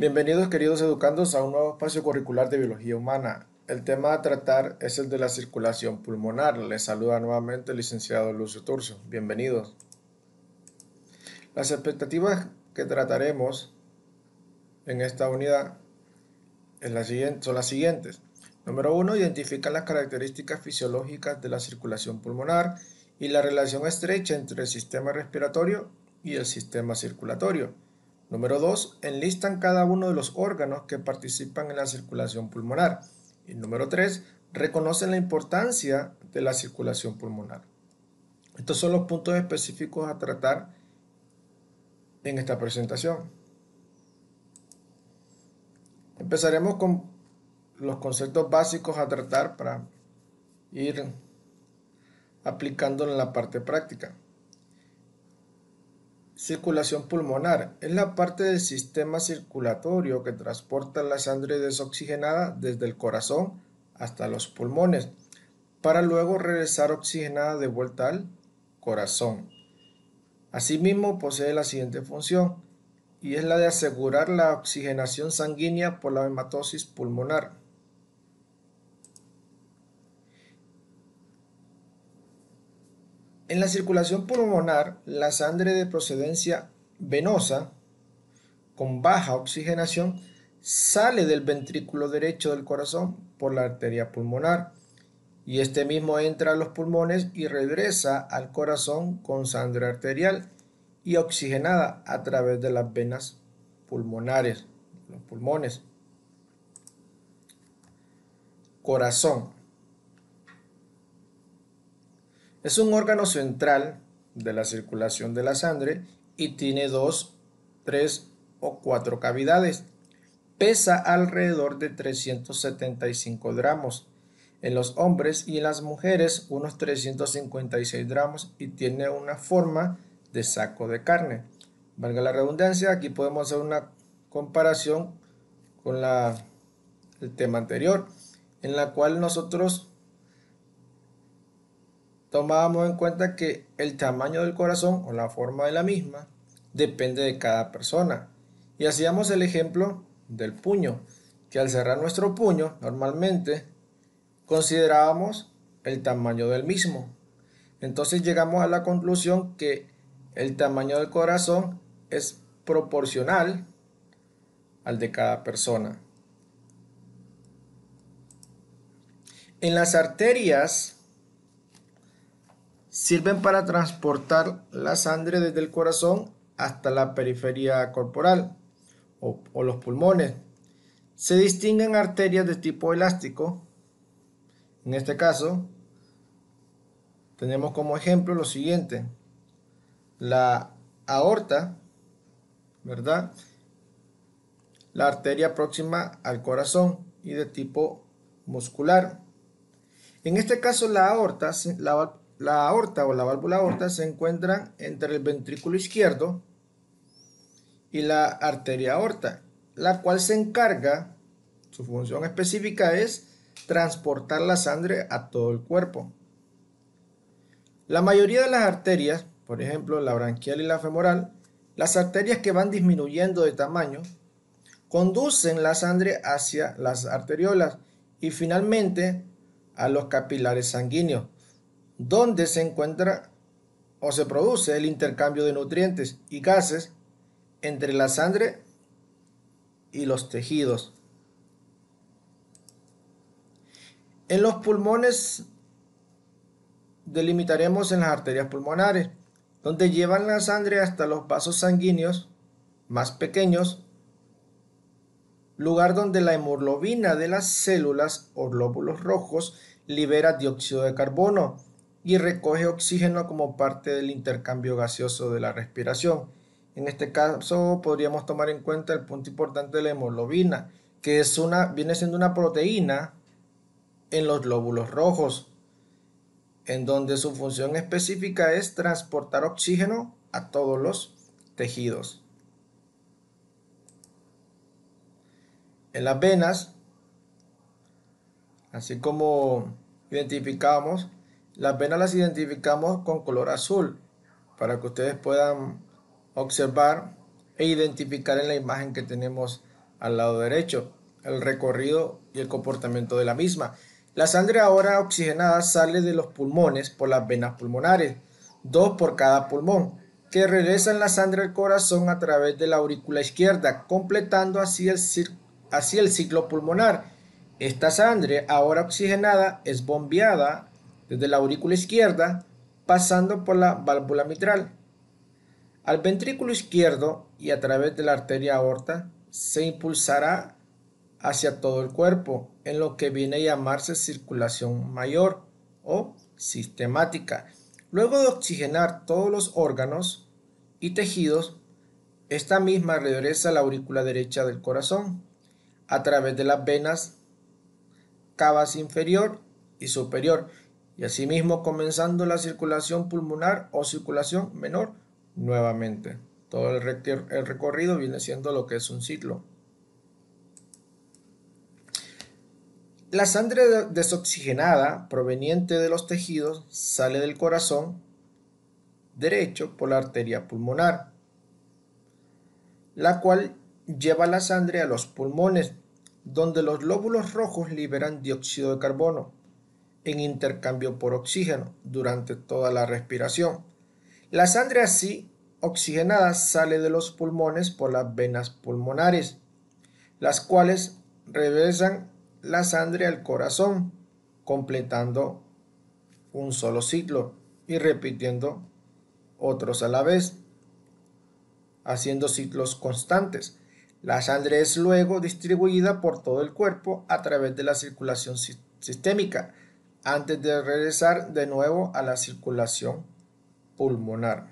Bienvenidos queridos educandos a un nuevo espacio curricular de Biología Humana. El tema a tratar es el de la circulación pulmonar. Les saluda nuevamente el licenciado Lucio Turcio. Bienvenidos. Las expectativas que trataremos en esta unidad son las siguientes. Número uno, identificar las características fisiológicas de la circulación pulmonar y la relación estrecha entre el sistema respiratorio y el sistema circulatorio. Número 2. Enlistan cada uno de los órganos que participan en la circulación pulmonar. Y número 3. Reconocen la importancia de la circulación pulmonar. Estos son los puntos específicos a tratar en esta presentación. Empezaremos con los conceptos básicos a tratar para ir aplicándolo en la parte práctica. Circulación pulmonar es la parte del sistema circulatorio que transporta la sangre desoxigenada desde el corazón hasta los pulmones para luego regresar oxigenada de vuelta al corazón. Asimismo posee la siguiente función y es la de asegurar la oxigenación sanguínea por la hematosis pulmonar. En la circulación pulmonar, la sangre de procedencia venosa con baja oxigenación sale del ventrículo derecho del corazón por la arteria pulmonar y este mismo entra a los pulmones y regresa al corazón con sangre arterial y oxigenada a través de las venas pulmonares, los pulmones. Corazón. Es un órgano central de la circulación de la sangre y tiene dos, tres o cuatro cavidades. Pesa alrededor de 375 gramos en los hombres y en las mujeres unos 356 gramos y tiene una forma de saco de carne. Valga la redundancia, aquí podemos hacer una comparación con el tema anterior, en la cual nosotros tomábamos en cuenta que el tamaño del corazón o la forma de la misma depende de cada persona. Y hacíamos el ejemplo del puño, que al cerrar nuestro puño normalmente considerábamos el tamaño del mismo. Entonces llegamos a la conclusión que el tamaño del corazón es proporcional al de cada persona. En las arterias Sirven para transportar la sangre desde el corazón hasta la periferia corporal o, los pulmones. Se distinguen arterias de tipo elástico. En este caso, tenemos como ejemplo lo siguiente. La aorta, ¿verdad? La arteria próxima al corazón y de tipo muscular. En este caso, la aorta, la, la aorta o la válvula aorta se encuentran entre el ventrículo izquierdo y la arteria aorta, la cual se encarga, su función específica es transportar la sangre a todo el cuerpo. La mayoría de las arterias, por ejemplo la branquial y la femoral, las arterias que van disminuyendo de tamaño, conducen la sangre hacia las arteriolas y finalmente a los capilares sanguíneos donde se encuentra o se produce el intercambio de nutrientes y gases entre la sangre y los tejidos. En los pulmones delimitaremos en las arterias pulmonares, donde llevan la sangre hasta los vasos sanguíneos más pequeños, lugar donde la hemoglobina de las células o glóbulos rojos libera dióxido de carbono y recoge oxígeno como parte del intercambio gaseoso de la respiración. En este caso podríamos tomar en cuenta el punto importante de la hemoglobina, que es una, viene siendo una proteína en los glóbulos rojos, en donde su función específica es transportar oxígeno a todos los tejidos. En las venas, así como identificamos las venas las identificamos con color azul para que ustedes puedan observar e identificar en la imagen que tenemos al lado derecho el recorrido y el comportamiento de la misma. La sangre ahora oxigenada sale de los pulmones por las venas pulmonares, dos por cada pulmón, que regresan la sangre al corazón a través de la aurícula izquierda, completando así el, así el ciclo pulmonar. Esta sangre ahora oxigenada es bombeada desde la aurícula izquierda pasando por la válvula mitral. Al ventrículo izquierdo y a través de la arteria aorta se impulsará hacia todo el cuerpo en lo que viene a llamarse circulación mayor o sistemática. Luego de oxigenar todos los órganos y tejidos, esta misma regresa a la aurícula derecha del corazón a través de las venas cavas inferior y superior y asimismo comenzando la circulación pulmonar o circulación menor nuevamente. Todo el, el recorrido viene siendo lo que es un ciclo. La sangre desoxigenada proveniente de los tejidos sale del corazón derecho por la arteria pulmonar, la cual lleva la sangre a los pulmones, donde los lóbulos rojos liberan dióxido de carbono en intercambio por oxígeno durante toda la respiración. La sangre así oxigenada sale de los pulmones por las venas pulmonares, las cuales regresan la sangre al corazón, completando un solo ciclo y repitiendo otros a la vez, haciendo ciclos constantes. La sangre es luego distribuida por todo el cuerpo a través de la circulación sistémica, antes de regresar de nuevo a la circulación pulmonar.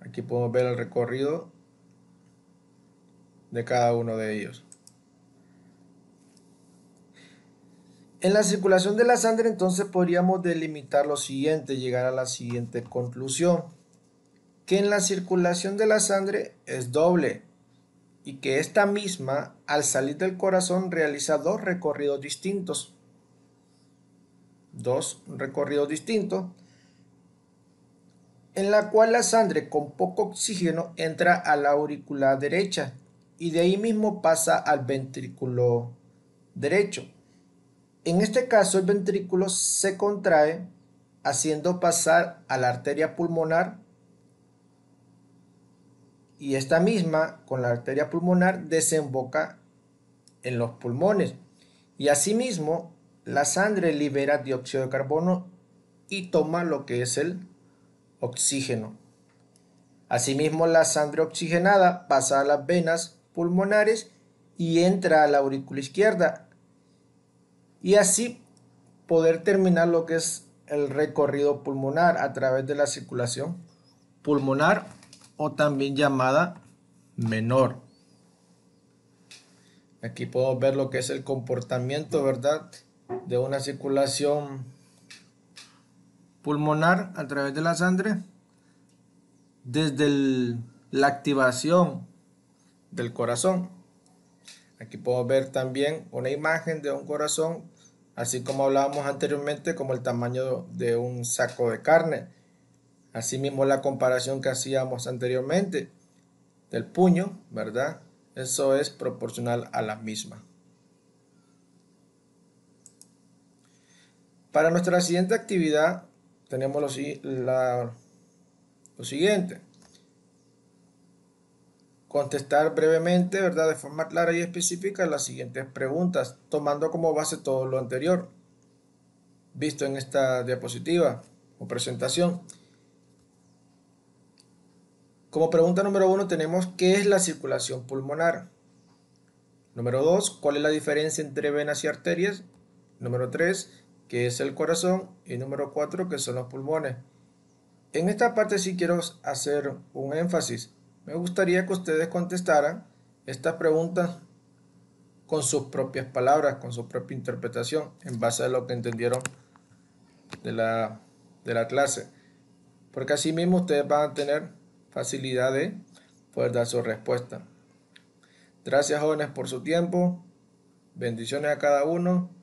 Aquí podemos ver el recorrido de cada uno de ellos. En la circulación de la sangre entonces podríamos delimitar lo siguiente, llegar a la siguiente conclusión, que en la circulación de la sangre es doble y que esta misma al salir del corazón realiza dos recorridos distintos dos recorridos distintos, en la cual la sangre con poco oxígeno entra a la aurícula derecha y de ahí mismo pasa al ventrículo derecho. En este caso el ventrículo se contrae haciendo pasar a la arteria pulmonar y esta misma con la arteria pulmonar desemboca en los pulmones y asimismo la sangre libera dióxido de carbono y toma lo que es el oxígeno. Asimismo, la sangre oxigenada pasa a las venas pulmonares y entra a la aurícula izquierda y así poder terminar lo que es el recorrido pulmonar a través de la circulación pulmonar o también llamada menor. Aquí puedo ver lo que es el comportamiento, ¿verdad? de una circulación pulmonar a través de la sangre desde la activación del corazón. Aquí puedo ver también una imagen de un corazón, así como hablábamos anteriormente, como el tamaño de un saco de carne. Asimismo la comparación que hacíamos anteriormente del puño, ¿verdad? Eso es proporcional a la misma. Para nuestra siguiente actividad tenemos lo, siguiente. Contestar brevemente, ¿verdad? De forma clara y específica las siguientes preguntas, tomando como base todo lo anterior visto en esta diapositiva o presentación. Como pregunta número uno tenemos ¿qué es la circulación pulmonar? Número dos, ¿cuál es la diferencia entre venas y arterias? Número tres, que es el corazón, y número 4, que son los pulmones. En esta parte sí quiero hacer un énfasis. Me gustaría que ustedes contestaran estas preguntas con sus propias palabras, con su propia interpretación, en base a lo que entendieron de la, de la clase. Porque así mismo ustedes van a tener facilidad de poder dar su respuesta. Gracias jóvenes por su tiempo. Bendiciones a cada uno.